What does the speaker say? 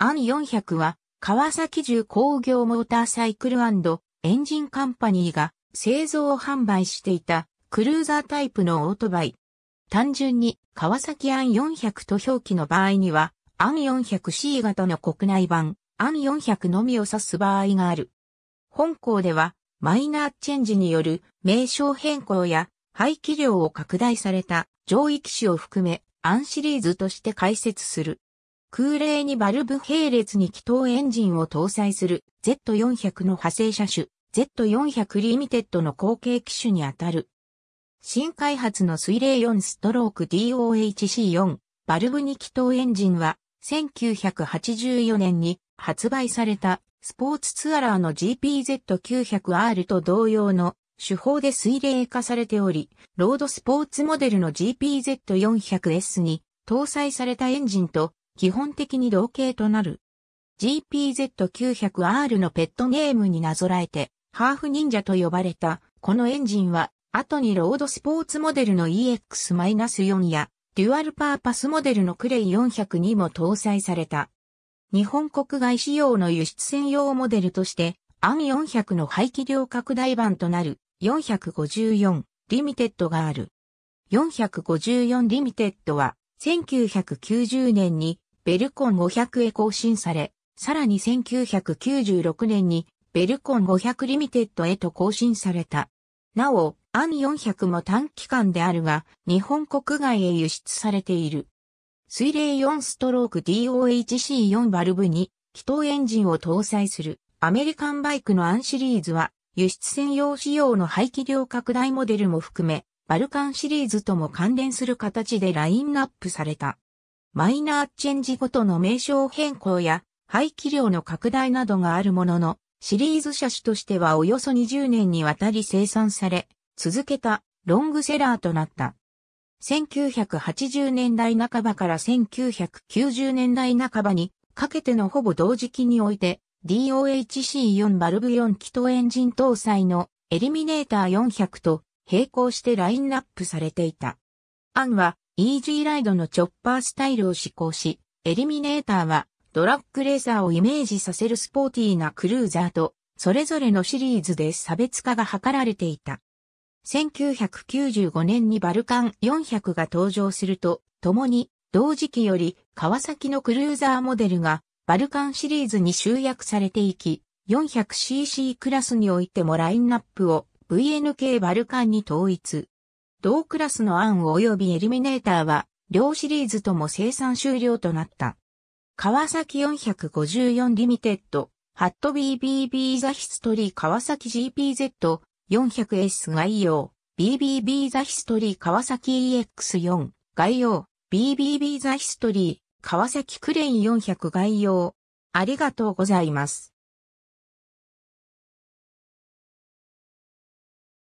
アン400は、川崎重工業モーターサイクルエンジンカンパニーが製造販売していたクルーザータイプのオートバイ。単純に川崎アン400と表記の場合には、アン 400C 型の国内版、アン400のみを指す場合がある。本校では、マイナーチェンジによる名称変更や排気量を拡大された上位機種を含め、アンシリーズとして解説する。空冷にバルブ並列に気筒エンジンを搭載する Z400 の派生車種 Z400 リミテッドの後継機種にあたる。新開発の水冷4ストローク DOHC4 バルブ2気筒エンジンは1984年に発売されたスポーツツアラーの GPZ900R と同様の手法で水冷化されており、ロードスポーツモデルの GPZ400S に搭載されたエンジンと基本的に同型となる。GPZ900R のペットネームになぞらえて、ハーフ忍者と呼ばれた、このエンジンは、後にロードスポーツモデルの EX-4 や、デュアルパーパスモデルのクレイ400にも搭載された。日本国外仕様の輸出専用モデルとして、アン400の排気量拡大版となる454リミテッドがある。454リミテッドは1990年にベルコン500へ更新され、さらに1996年にベルコン500リミテッドへと更新された。なお、アン400も短期間であるが、日本国外へ輸出されている。水冷4ストローク DOHC4 バルブに、気筒エンジンを搭載するアメリカンバイクのアンシリーズは、輸出専用仕様の排気量拡大モデルも含め、バルカンシリーズとも関連する形でラインナップされた。マイナーチェンジごとの名称変更や排気量の拡大などがあるものの、シリーズ車種としてはおよそ20年にわたり生産され、続けたロングセラーとなった。1980年代半ばから1990年代半ばにかけてのほぼ同時期において DOHC4 バルブ4気筒エンジン搭載のエリミネーター400と並行してラインナップされていた。案はイージーライドのチョッパースタイルを施行し、エリミネーターはドラッグレーサーをイメージさせるスポーティーなクルーザーと、それぞれのシリーズで差別化が図られていた。1995年にバルカン400が登場すると、共に同時期より川崎のクルーザーモデルがバルカンシリーズに集約されていき、400cc クラスにおいてもラインナップを VNK バルカンに統一。同クラスのアン及びエリミネーターは、両シリーズとも生産終了となった。川崎454リミテッド、ハット BBB ザヒストリー川崎 GPZ400S 概要、BBB ザヒストリー川崎 EX4 概要、BBB ザヒストリー川崎クレイン400概要。ありがとうございます。